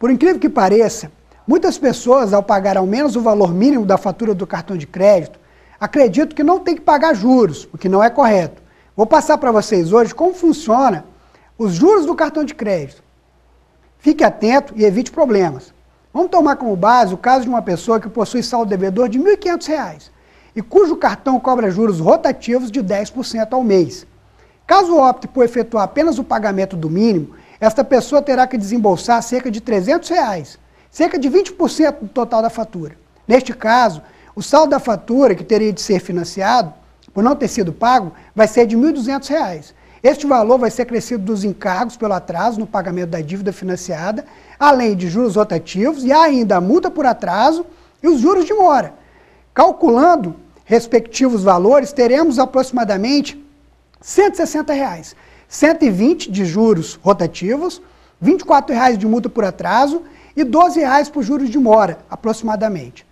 Por incrível que pareça, muitas pessoas, ao pagar ao menos o valor mínimo da fatura do cartão de crédito, acreditam que não tem que pagar juros, o que não é correto. Vou passar para vocês hoje como funciona os juros do cartão de crédito. Fique atento e evite problemas. Vamos tomar como base o caso de uma pessoa que possui saldo devedor de R$ 1.500 e cujo cartão cobra juros rotativos de 10% ao mês. Caso opte por efetuar apenas o pagamento do mínimo, esta pessoa terá que desembolsar cerca de 300 reais, cerca de 20% do total da fatura. Neste caso, o saldo da fatura que teria de ser financiado, por não ter sido pago, vai ser de R$ reais. Este valor vai ser acrescido dos encargos pelo atraso no pagamento da dívida financiada, além de juros rotativos e ainda a multa por atraso e os juros de mora. Calculando respectivos valores, teremos aproximadamente R$ 160. Reais. 120 de juros rotativos, R$ reais de multa por atraso e R$ reais por juros de mora, aproximadamente.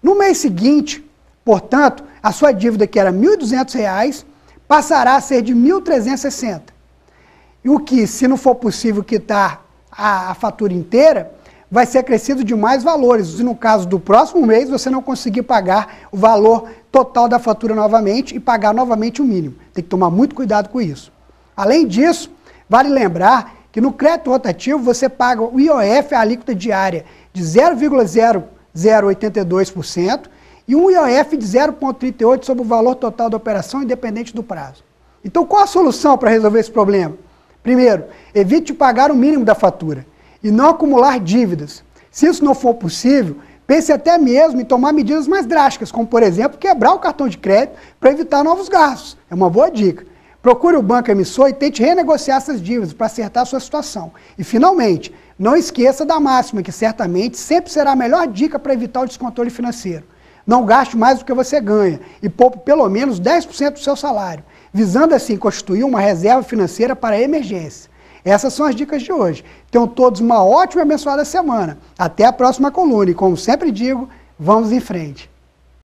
No mês seguinte, portanto, a sua dívida, que era R$ 1.200, passará a ser de R$ 1.360. E o que, se não for possível quitar a, a fatura inteira, vai ser acrescido de mais valores. E no caso do próximo mês, você não conseguir pagar o valor total da fatura novamente e pagar novamente o mínimo. Tem que tomar muito cuidado com isso. Além disso, vale lembrar que no crédito rotativo você paga o IOF a alíquota diária de 0,0082% e um IOF de 0,38 sobre o valor total da operação, independente do prazo. Então, qual a solução para resolver esse problema? Primeiro, evite pagar o mínimo da fatura e não acumular dívidas. Se isso não for possível, pense até mesmo em tomar medidas mais drásticas, como, por exemplo, quebrar o cartão de crédito para evitar novos gastos. É uma boa dica. Procure o banco emissor e tente renegociar essas dívidas para acertar a sua situação. E, finalmente, não esqueça da máxima, que certamente sempre será a melhor dica para evitar o descontrole financeiro. Não gaste mais do que você ganha e poupe pelo menos 10% do seu salário, visando assim constituir uma reserva financeira para emergência. Essas são as dicas de hoje. Tenham todos uma ótima e abençoada semana. Até a próxima coluna e, como sempre digo, vamos em frente.